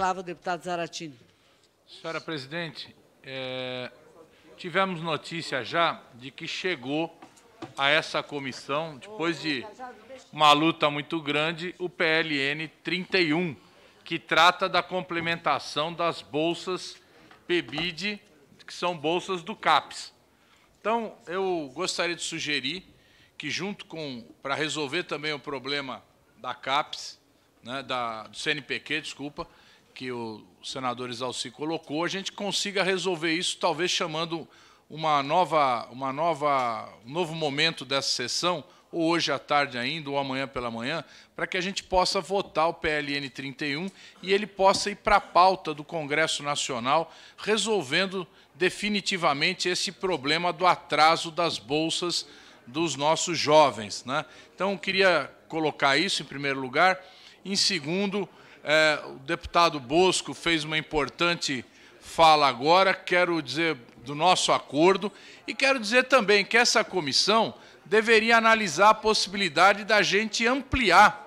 palavra o deputado Zaratini. Senhora presidente, é, tivemos notícia já de que chegou a essa comissão, depois de uma luta muito grande, o PLN 31, que trata da complementação das bolsas PEBID, que são bolsas do CAPES. Então, eu gostaria de sugerir que, junto com, para resolver também o problema da CAPES, né, da, do CNPq, desculpa, que o senador Isalci colocou, a gente consiga resolver isso, talvez chamando uma nova, uma nova, um novo momento dessa sessão, ou hoje à tarde ainda, ou amanhã pela manhã, para que a gente possa votar o PLN 31 e ele possa ir para a pauta do Congresso Nacional, resolvendo definitivamente esse problema do atraso das bolsas dos nossos jovens. Né? Então, queria colocar isso em primeiro lugar. Em segundo, é, o deputado Bosco fez uma importante fala agora, quero dizer do nosso acordo e quero dizer também que essa comissão deveria analisar a possibilidade da gente ampliar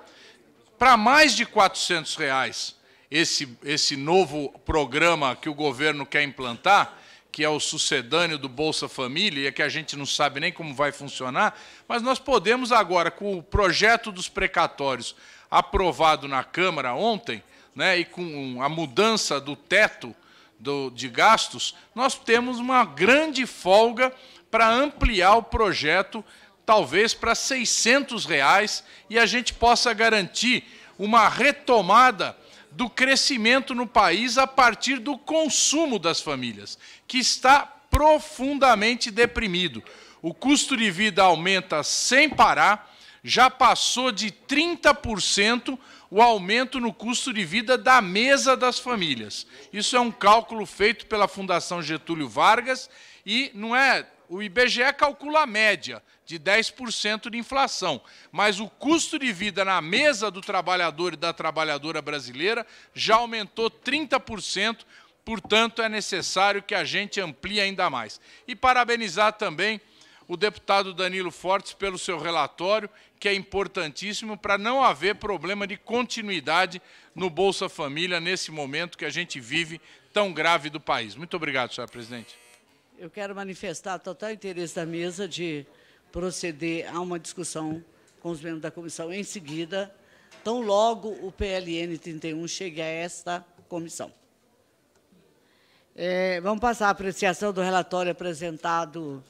para mais de R$ 400 reais esse, esse novo programa que o governo quer implantar que é o sucedâneo do Bolsa Família, e é que a gente não sabe nem como vai funcionar, mas nós podemos agora, com o projeto dos precatórios aprovado na Câmara ontem, né, e com a mudança do teto do, de gastos, nós temos uma grande folga para ampliar o projeto, talvez para 600 reais, e a gente possa garantir uma retomada do crescimento no país a partir do consumo das famílias, que está profundamente deprimido. O custo de vida aumenta sem parar, já passou de 30%, o aumento no custo de vida da mesa das famílias. Isso é um cálculo feito pela Fundação Getúlio Vargas e não é o IBGE calcula a média de 10% de inflação, mas o custo de vida na mesa do trabalhador e da trabalhadora brasileira já aumentou 30%, portanto é necessário que a gente amplie ainda mais. E parabenizar também o deputado Danilo Fortes pelo seu relatório, que é importantíssimo para não haver problema de continuidade no Bolsa Família nesse momento que a gente vive tão grave do país. Muito obrigado, senhora presidente. Eu quero manifestar total interesse da mesa de proceder a uma discussão com os membros da comissão em seguida, tão logo o PLN 31 chegue a esta comissão. É, vamos passar a apreciação do relatório apresentado